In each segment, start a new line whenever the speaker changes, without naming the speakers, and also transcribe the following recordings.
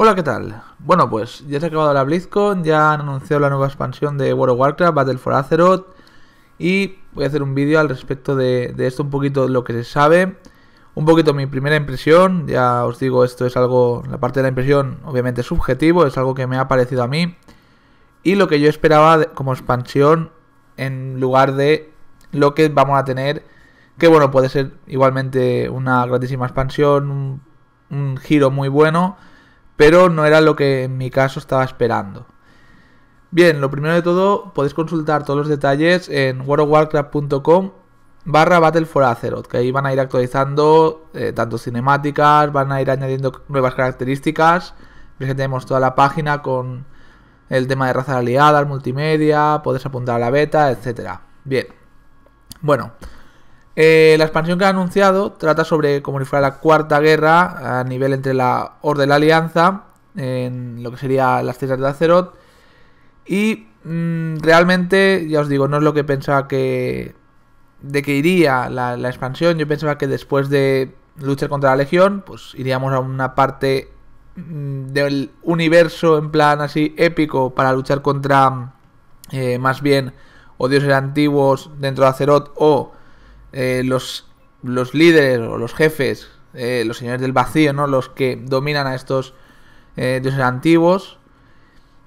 Hola, ¿qué tal? Bueno, pues ya se ha acabado la BlizzCon, ya han anunciado la nueva expansión de World of Warcraft, Battle for Azeroth, y voy a hacer un vídeo al respecto de, esto, un poquito de lo que se sabe, un poquito mi primera impresión, ya os digo, esto es algo, la parte de la impresión obviamente subjetivo, es algo que me ha parecido a mí, y lo que yo esperaba como expansión en lugar de lo que vamos a tener, que bueno, puede ser igualmente una grandísima expansión, un giro muy bueno, pero no era lo que en mi caso estaba esperando. Bien, lo primero de todo, podéis consultar todos los detalles en worldofwarcraft.com barra Battle for Azeroth, que ahí van a ir actualizando eh, tanto cinemáticas, van a ir añadiendo nuevas características. tenemos toda la página con el tema de razas aliadas, multimedia, podéis apuntar a la beta, etcétera Bien, bueno, eh, la expansión que ha anunciado trata sobre como si fuera la cuarta guerra a nivel entre la orden y la Alianza, en lo que sería las tierras de Azeroth. Y mm, realmente, ya os digo, no es lo que pensaba que. de que iría la, expansión. Yo pensaba que después de luchar contra la Legión, pues iríamos a una parte mm, del universo en plan así épico para luchar contra eh, más bien o dioses antiguos dentro de Azeroth o eh, los, líderes o los jefes, eh, los señores del vacío, ¿no? Los que dominan a estos eh, dioses antiguos.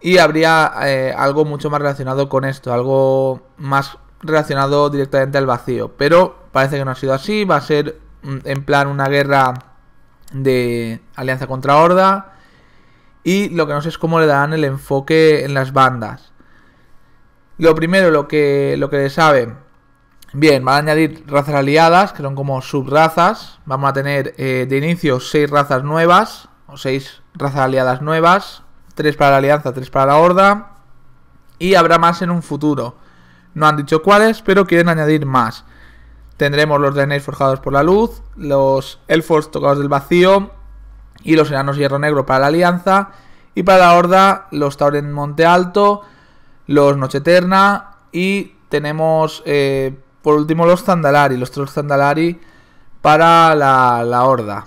Y habría algo mucho más relacionado con esto, algo más relacionado directamente al vacío. Pero parece que no ha sido así, va a ser mm, en plan una guerra de alianza contra horda. Y lo que no sé es cómo le dan el enfoque en las bandas. Lo primero, lo que, lo que saben Bien, van a añadir razas aliadas, que son como subrazas. Vamos a tener eh, de inicio 6 razas nuevas, o seis razas aliadas nuevas, 3 para la alianza, 3 para la horda. Y habrá más en un futuro. No han dicho cuáles, pero quieren añadir más. Tendremos los DNA forjados por la luz, los Elfos tocados del vacío y los Enanos Hierro Negro para la alianza. Y para la horda, los Tauren Monte Alto, los Noche Eterna y tenemos... Eh, por último los Zandalari, los tres Zandalari para la, la Horda.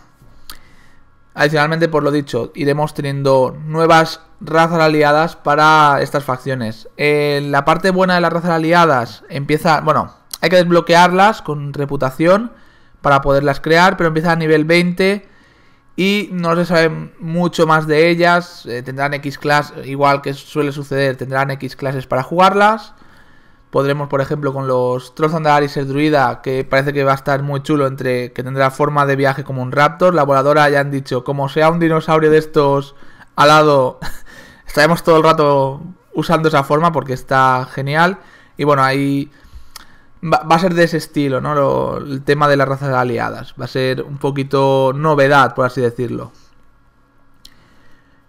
Adicionalmente, por lo dicho, iremos teniendo nuevas razas aliadas para estas facciones. Eh, la parte buena de las razas aliadas empieza, bueno, hay que desbloquearlas con reputación para poderlas crear, pero empieza a nivel 20 y no se sabe mucho más de ellas. Eh, tendrán X clases, igual que suele suceder, tendrán X clases para jugarlas. Podremos, por ejemplo, con los Trollzandar y ser druida, que parece que va a estar muy chulo, entre que tendrá forma de viaje como un raptor. La voladora ya han dicho, como sea un dinosaurio de estos alado, estaremos todo el rato usando esa forma porque está genial. Y bueno, ahí va, a ser de ese estilo, ¿no? el tema de las razas aliadas. Va a ser un poquito novedad, por así decirlo.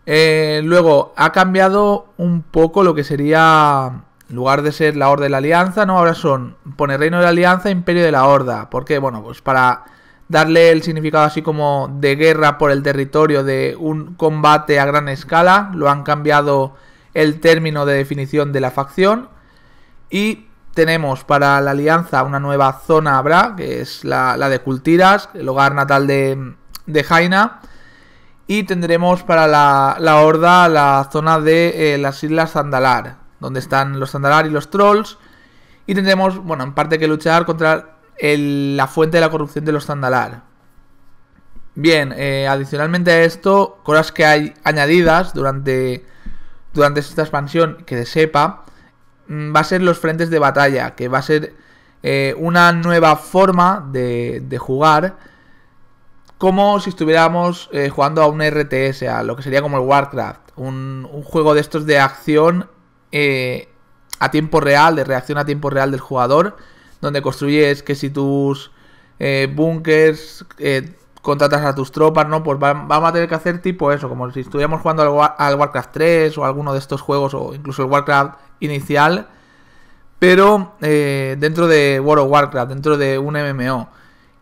Eh, luego, ha cambiado un poco lo que sería en lugar de ser la Horda de la Alianza, ¿no? Ahora son, pone Reino de la Alianza, e Imperio de la Horda. Porque, bueno, pues para darle el significado así como de guerra por el territorio, de un combate a gran escala, lo han cambiado el término de definición de la facción. Y tenemos para la Alianza una nueva zona habrá, que es la, de Cultiras, el hogar natal de, de Jaina. Y tendremos para la, Horda la zona de eh, las Islas Zandalar, donde están los Zandalar y los Trolls. Y tendremos, bueno, en parte que luchar contra la fuente de la corrupción de los Zandalar. Bien, eh, adicionalmente a esto, cosas que hay añadidas durante, durante esta expansión que se sepa, mm, va a ser los frentes de batalla, que va a ser eh, una nueva forma de, jugar, como si estuviéramos eh, jugando a un RTS, a lo que sería como el Warcraft, un, un juego de estos de acción eh, a tiempo real, de reacción a tiempo real del jugador, donde construyes que si tus eh, bunkers eh, contratas a tus tropas, ¿no? Pues vamos a tener que hacer tipo eso, como si estuviéramos jugando al, Warcraft 3 o alguno de estos juegos, o incluso el Warcraft inicial, pero dentro de World of Warcraft, dentro de un MMO.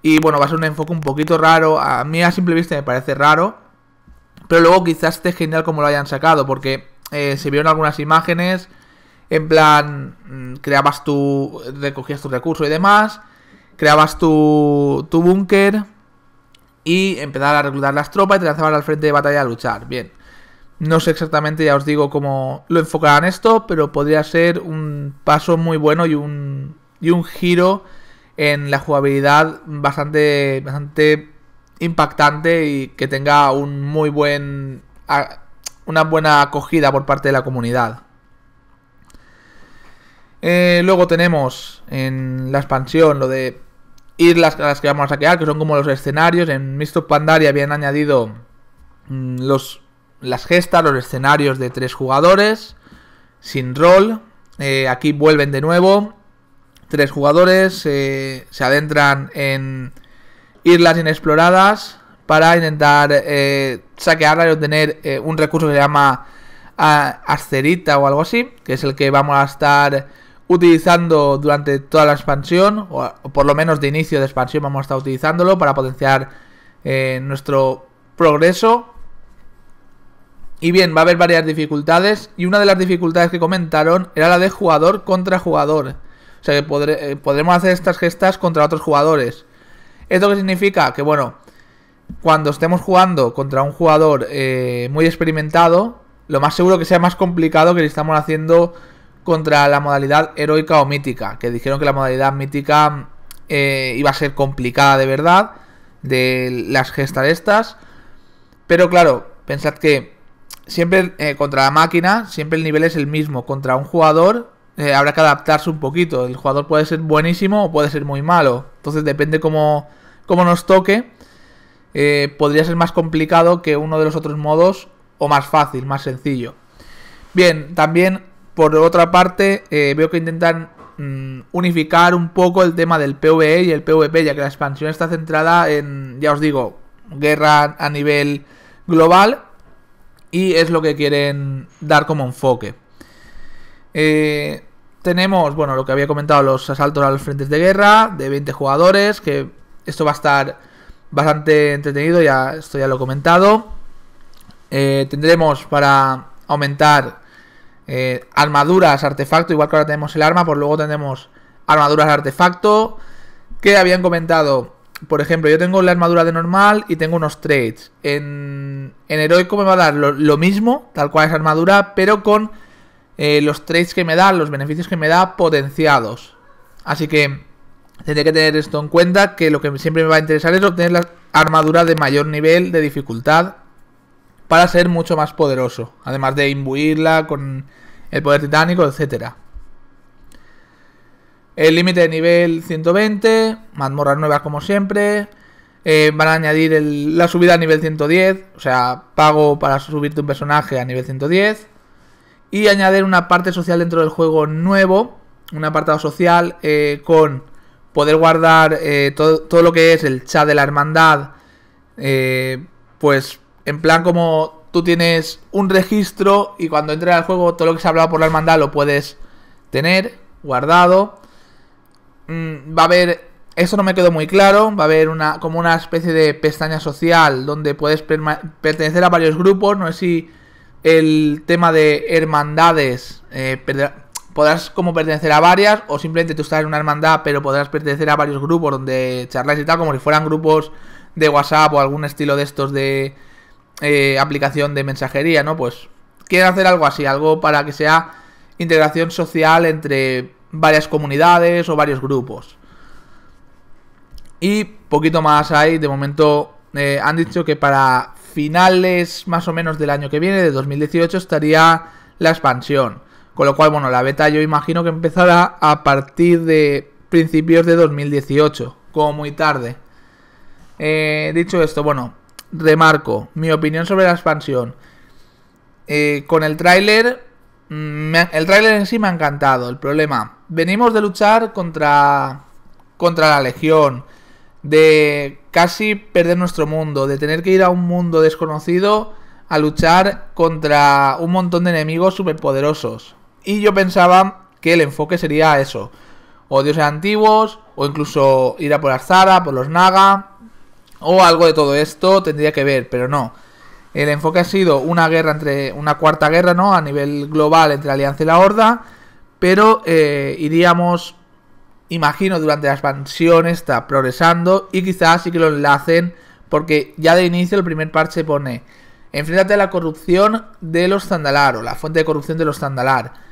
Y bueno, va a ser un enfoque un poquito raro, a mí a simple vista me parece raro, pero luego quizás esté genial como lo hayan sacado, porque eh, se vieron algunas imágenes, en plan, mm, creabas tu, recogías tus recursos y demás, creabas tu, tu búnker y empezar a reclutar las tropas y te lanzabas al frente de batalla a luchar. Bien, no sé exactamente, ya os digo cómo lo enfocarán esto, pero podría ser un paso muy bueno y un, y un giro en la jugabilidad bastante, bastante impactante y que tenga un muy buen una buena acogida por parte de la comunidad. Eh, luego tenemos en la expansión lo de islas a las que vamos a saquear, que son como los escenarios. En Mist Pandaria habían añadido mm, los, las gestas, los escenarios de tres jugadores, sin rol. Eh, aquí vuelven de nuevo. Tres jugadores eh, se adentran en islas inexploradas para intentar eh, saquearla y obtener eh, un recurso que se llama ah, Asterita o algo así, que es el que vamos a estar utilizando durante toda la expansión, o, por lo menos de inicio de expansión vamos a estar utilizándolo para potenciar eh, nuestro progreso. Y bien, va a haber varias dificultades, y una de las dificultades que comentaron era la de jugador contra jugador. O sea que podremos hacer estas gestas contra otros jugadores. ¿Esto qué significa? Que bueno, cuando estemos jugando contra un jugador eh, muy experimentado, lo más seguro que sea más complicado que lo estamos haciendo contra la modalidad heroica o mítica, que dijeron que la modalidad mítica eh, iba a ser complicada de verdad, de las gestas estas. Pero claro, pensad que siempre eh, contra la máquina, siempre el nivel es el mismo. Contra un jugador habrá que adaptarse un poquito. El jugador puede ser buenísimo o puede ser muy malo. Entonces depende como cómo nos toque. Eh, podría ser más complicado que uno de los otros modos o más fácil, más sencillo. Bien, también por otra parte eh, veo que intentan mm, unificar un poco el tema del PvE y el PvP, ya que la expansión está centrada en, ya os digo, guerra a nivel global y es lo que quieren dar como enfoque. Eh, tenemos, bueno, lo que había comentado, los asaltos a los frentes de guerra de 20 jugadores, que esto va a estar bastante entretenido, ya esto ya lo he comentado. Eh, tendremos para aumentar eh, armaduras, artefacto, igual que ahora tenemos el arma, pues luego tendremos armaduras, artefacto, que habían comentado. Por ejemplo, yo tengo la armadura de normal y tengo unos trades. En, en heroico me va a dar lo, mismo, tal cual es armadura, pero con eh, los trades que me da, los beneficios que me da potenciados. Así que Tendré que tener esto en cuenta, que lo que siempre me va a interesar es obtener la armadura de mayor nivel de dificultad para ser mucho más poderoso, además de imbuirla con el poder titánico, etcétera. El límite de nivel 120, mazmorras nuevas como siempre. Eh, van a añadir la subida a nivel 110, o sea, pago para subirte un personaje a nivel 110. Y añadir una parte social dentro del juego nuevo, un apartado social eh, con poder guardar eh, todo, lo que es el chat de la hermandad, eh, pues en plan como tú tienes un registro y cuando entres al juego todo lo que se ha hablado por la hermandad lo puedes tener guardado. Mm, va a haber, eso no me quedó muy claro, va a haber una, como una especie de pestaña social donde puedes pertenecer a varios grupos, no sé si el tema de hermandades eh, podrás como pertenecer a varias o simplemente tú estás en una hermandad pero podrás pertenecer a varios grupos donde charlas y tal, como si fueran grupos de WhatsApp o algún estilo de estos de eh, aplicación de mensajería, ¿no? Pues quieren hacer algo así, algo para que sea integración social entre varias comunidades o varios grupos. Y poquito más ahí, de momento eh, han dicho que para finales más o menos del año que viene, de 2018, estaría la expansión. Con lo cual, bueno, la beta yo imagino que empezará a partir de principios de 2018, como muy tarde. Eh, dicho esto, bueno, remarco mi opinión sobre la expansión. Eh, con el tráiler, mm, el tráiler en sí me ha encantado. El problema, venimos de luchar contra contra la Legión, de casi perder nuestro mundo, de tener que ir a un mundo desconocido a luchar contra un montón de enemigos superpoderosos. Y yo pensaba que el enfoque sería eso. O dioses antiguos, o incluso ir a por Azara, por los Naga, o algo de todo esto tendría que ver, pero no. El enfoque ha sido una guerra entre. una cuarta guerra, ¿no? A nivel global entre la Alianza y la Horda. Pero eh, iríamos, imagino, durante la expansión está progresando. Y quizás sí que lo enlacen. Porque ya de inicio el primer parche pone. Enfréntate a la corrupción de los Zandalar. O la fuente de corrupción de los Zandalar.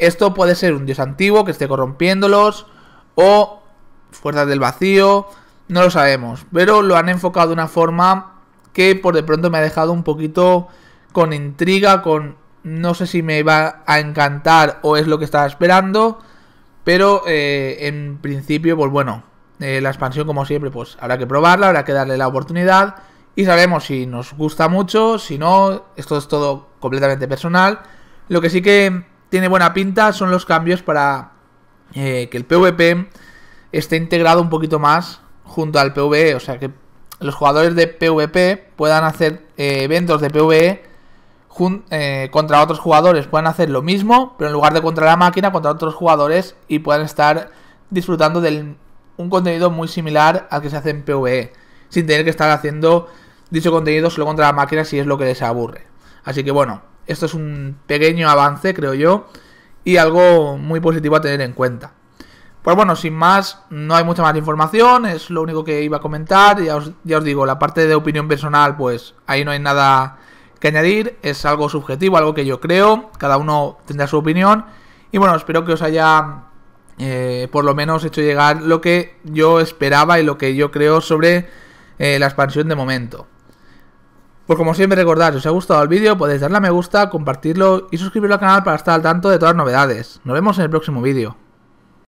Esto puede ser un dios antiguo que esté corrompiéndolos o fuerzas del vacío, no lo sabemos, pero lo han enfocado de una forma que por de pronto me ha dejado un poquito con intriga, con no sé si me va a encantar o es lo que estaba esperando, pero eh, en principio, pues bueno, eh, la expansión como siempre, pues habrá que probarla, habrá que darle la oportunidad y sabemos si nos gusta mucho, si no, esto es todo completamente personal. Lo que sí que tiene buena pinta son los cambios para eh, que el PvP esté integrado un poquito más junto al PvE. O sea, que los jugadores de PvP puedan hacer eh, eventos de PvE eh, contra otros jugadores. Puedan hacer lo mismo, pero en lugar de contra la máquina, contra otros jugadores y puedan estar disfrutando de un contenido muy similar al que se hace en PvE. Sin tener que estar haciendo dicho contenido solo contra la máquina si es lo que les aburre. Así que bueno, esto es un pequeño avance, creo yo, y algo muy positivo a tener en cuenta. Pues bueno, sin más, no hay mucha más información, es lo único que iba a comentar, ya os, digo, la parte de opinión personal, pues ahí no hay nada que añadir, es algo subjetivo, algo que yo creo, cada uno tendrá su opinión, y bueno, espero que os haya eh, por lo menos hecho llegar lo que yo esperaba y lo que yo creo sobre eh, la expansión de momento. Pues como siempre recordad, si os ha gustado el vídeo podéis darle a me gusta, compartirlo y suscribiros al canal para estar al tanto de todas las novedades. Nos vemos en el próximo vídeo.